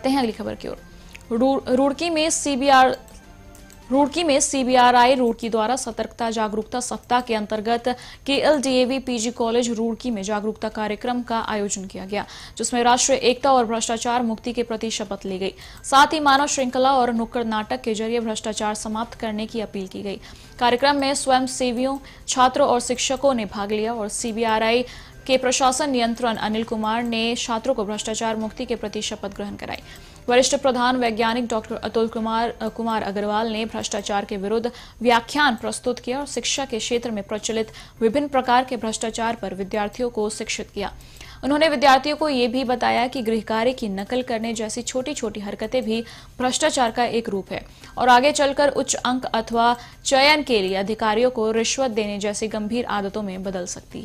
बढ़ते हैं अगली खबर की ओर रुड़की में सीबीआर रुड़की में सीबीआरआई रुड़की द्वारा सतर्कता जागरूकता सप्ताह के अंतर्गत के एल पीजी कॉलेज रुड़की में जागरूकता कार्यक्रम का आयोजन किया गया जिसमें राष्ट्रीय एकता और भ्रष्टाचार मुक्ति के प्रति शपथ ली गई साथ ही मानव श्रृंखला और नुक्कड़ नाटक के जरिए भ्रष्टाचार समाप्त करने की अपील की गई कार्यक्रम में स्वयं छात्रों और शिक्षकों ने भाग लिया और सीबीआरआई के प्रशासन नियंत्रण अनिल कुमार ने छात्रों को भ्रष्टाचार मुक्ति के प्रति शपथ ग्रहण कराई वरिष्ठ प्रधान वैज्ञानिक डॉक्टर अतुल कुमार कुमार अग्रवाल ने भ्रष्टाचार के विरुद्ध व्याख्यान प्रस्तुत किया और शिक्षा के क्षेत्र में प्रचलित विभिन्न प्रकार के भ्रष्टाचार पर विद्यार्थियों को शिक्षित किया उन्होंने विद्यार्थियों को यह भी बताया कि गृह कार्य की नकल करने जैसी छोटी छोटी हरकतें भी भ्रष्टाचार का एक रूप है और आगे चलकर उच्च अंक अथवा चयन के लिए अधिकारियों को रिश्वत देने जैसी गंभीर आदतों में बदल सकती